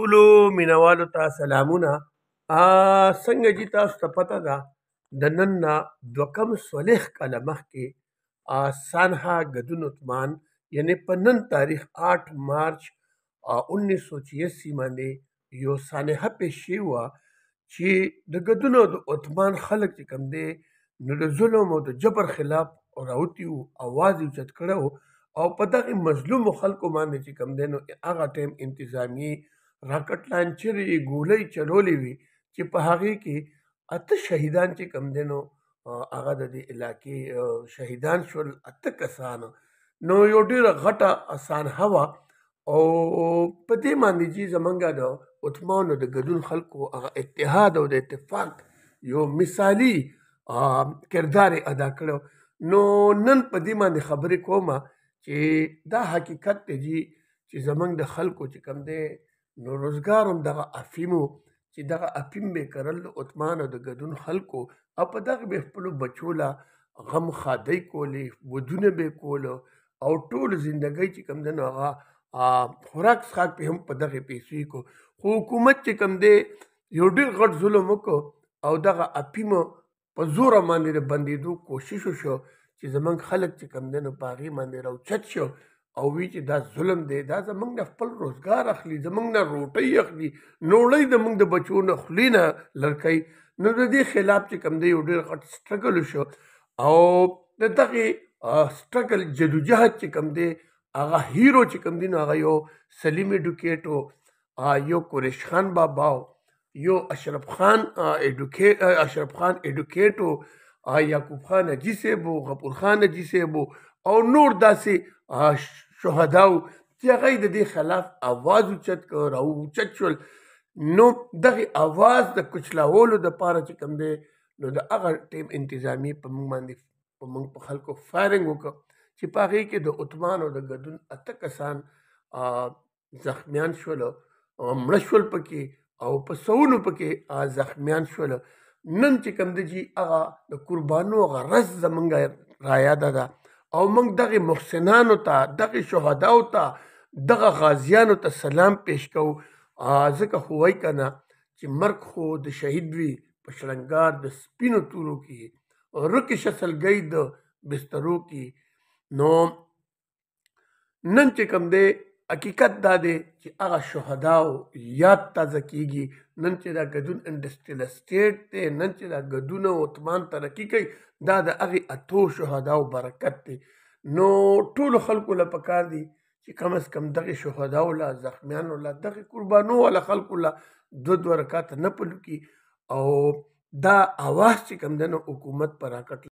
ټولو مینوالو ته سلامونه څنګه چې تاسو ته پته ده د نن نه دوه کم څلوېښت کاله مخکې سانحه ګدون عثمان یعنې په نن تاریخ آټ مارچ انیس سو چیاسی باندې یو سانحه پېښ شوې وه چې د ګدون د عثمان خلک چې کوم دی نو د ظلم او د جبر خلاف راوتی وو اواز یې اوچت کړی او په دغې مظلومو خلکو باندې چې کوم دی نو هغه ټایم انتظامیې راکټ لانچر یې ګولۍ چلولې وي چې په هغې کې اته شهیدان چې کم دی نو هغه د دې علاقې شهیدان شول اته کسان نو یو ډېره غټه اسان هوا او په دې باندې چې زمونږ د عثمانو د ګډون خلکو هغه اتحاد او د اتفاق یو مثالی کردار ادا کړو نو نن په دې باندې خبرې کومه چې دا حقیقت دی چې زمونږ د خلکو چې کم دی نو روزګار هم دغه افیم و چې دغه افیم به کرل عثمان او د ګدون خلکو او په دغه به خپلو بچو له غم خادۍ کولې ودونه به کولو او ټول زندګۍ چې کوم دنو هغه خوراک څښاک په هم په دغه پیسې کو خو حکومت چې کوم دی یو ډېر غټ ظلم وکړو او دغه افیم په زور باندې بندېدو کوشش وشو چې زمونږ خلک چې کوم دنو پاغي باندې راوچت شو او وی چې دا ظلم دی دا زمنګ نه خپل روزګار اخلي زمنګ نه روټي اخلي نوړی د موږ د بچو نه خلی نه لړکای نو د دې خلاف چې کم دی ډېر غټ سټرګل شو او د دغه سټرګل جدوجہد چې کم دی هغه هیرو چې کم دی نو هغه یو سلیم ایډوکیټو یو قریش خان بابا یو اشرف خان ایډوکیټ اشرف خان ایډوکیټو یعقوب خان جی سیبو غفور خان جی سیبو او نور داسې شهدا وو چې هغه د دې خلاف आवाज اوچت کړ او اوچت شول نو دغه आवाज د کچلاولو د پاره چې کوم دی نو د هغه ټیم انتظامی په موږ باندې په موږ په خلکو فایرنګ وکړه چې په هغه کې د عثمان او د ګدون اته کسان زخمیان شول او مړه شول پکې او په سونو پکې زخمیان شول نن چې کوم دی هغه د قربانو غرض زمونږه را یاد ده او موږ دغه محسنانو ته دغه شهداو ته دغه غازیانو ته سلام پېښ کوو ځکه خو وای کنه چې مرګ خو د شهید وی په شلنګار د سپینو تورو کې رک شسلګۍ د بسترو کې نو نن چې کم دی حقیقت دا دی چې هغه شهداو یاد تازه کیږي نن چې دا ګډون انډستریل اسټیټ دی نن چې دا ګډونه عثمان ترقي کوي دا د هغې اتو شهداو برکت دی نو ټولو خلکو له پکار دي چې کم از کم دغې شهداو له زخمیانو له دغې قربانو له خلکو له دوه دوه رکاته نه پلو کي او دا اواز چې کم دی نو حکومت په راکټ